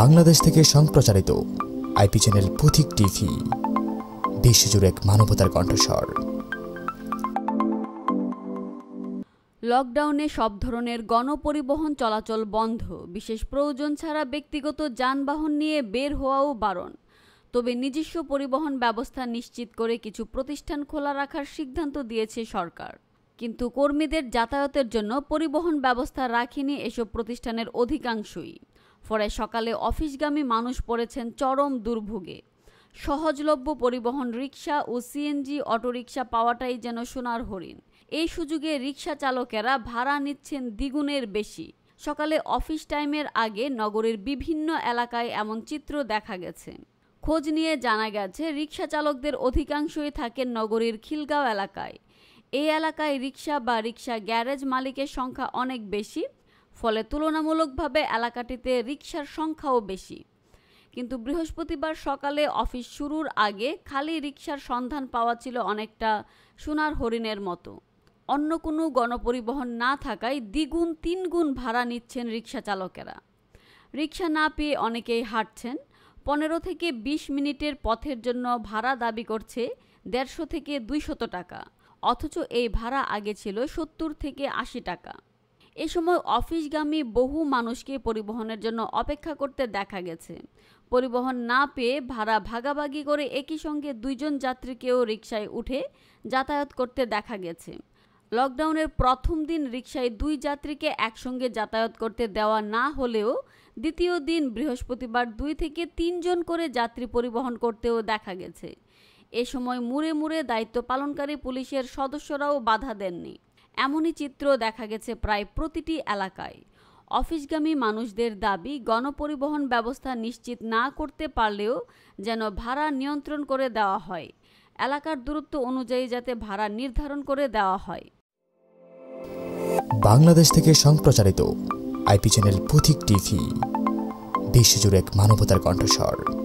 বাংলাদেশ থেকে সম্প্রচারিত IP channel পথিক টিভি বিশ্বজুড়ে এক মানবতার কণ্ঠস্বর লকডাউনে সব ধরনের গণপরিবহন চলাচল বন্ধ বিশেষ প্রয়োজন ছাড়া ব্যক্তিগত যানবাহন নিয়ে বের হওয়াও বারণ তবে নিজস্ব পরিবহন ব্যবস্থা নিশ্চিত করে কিছু প্রতিষ্ঠান খোলা রাখার সিদ্ধান্ত দিয়েছে সরকার কিন্তু কর্মীদের যাতায়াতের জন্য পরিবহন ব্যবস্থা রাখেনি এসব প্রতিষ্ঠানের অধিকাংশই ফলে সকালে অফিসগামী মানুষ পড়েছেন চরম দুর্ভোগে সহজলভ্য পরিবহন রিক্সা ও সিএনজি অটোরিকশা পাওয়াটাই যেন সোনার হরিণ এই সুযোগে রিক্সা চালকেরা ভাড়া নিচ্ছেন দ্বিগুণের বেশি সকালে অফিস টাইমের আগে নগরের বিভিন্ন এলাকায় এমন চিত্র দেখা গেছে খোঁজ নিয়ে জানা গেছে রিক্সা চালকদের অধিকাংশই থাকেন নগরীর খিলগাঁও এলাকায় এই এলাকায় রিক্সা বা রিক্সা গ্যারেজ মালিকের সংখ্যা অনেক বেশি ফলে তুলনামূলকভাবে এলাকাটিতে রিকশার সংখ্যাও বেশি কিন্তু বৃহস্পতিবার সকালে অফিস শুরুর আগে খালি রিকশার সন্ধান পাওয়া ছিল অনেকটা সোনার হরিণের মতো অন্য কোনো গণপরিবহন না থাকায় দ্বিগুণ তিনগুণ ভাড়া নিচ্ছেন রিকশা চালকেরা রিকশা না পেয়ে অনেকেই হাঁটছেন পনেরো থেকে ২০ মিনিটের পথের জন্য ভাড়া দাবি করছে দেড়শো থেকে দুইশত টাকা অথচ এই ভাড়া আগে ছিল সত্তর থেকে আশি টাকা এ সময় অফিসগামী বহু মানুষকে পরিবহনের জন্য অপেক্ষা করতে দেখা গেছে পরিবহন না পেয়ে ভাড়া ভাগাভাগি করে একই সঙ্গে দুইজন যাত্রীকেও রিক্সায় উঠে যাতায়াত করতে দেখা গেছে লকডাউনের প্রথম দিন রিক্সায় দুই যাত্রীকে একসঙ্গে যাতায়াত করতে দেওয়া না হলেও দ্বিতীয় দিন বৃহস্পতিবার দুই থেকে তিনজন করে যাত্রী পরিবহন করতেও দেখা গেছে এ সময় মুড়ে মুড়ে দায়িত্ব পালনকারী পুলিশের সদস্যরাও বাধা দেননি এমনই চিত্র দেখা গেছে প্রায় প্রতিটি এলাকায় অফিসগামী মানুষদের দাবি গণপরিবহন ব্যবস্থা নিশ্চিত না করতে পারলেও যেন ভাড়া নিয়ন্ত্রণ করে দেওয়া হয় এলাকার দূরত্ব অনুযায়ী যাতে ভাড়া নির্ধারণ করে দেওয়া হয় বাংলাদেশ থেকে সম্প্রচারিত আইপি চ্যানেল পথিক টিভি বিশ্বজুড়ে এক মানবতার কণ্ঠস্বর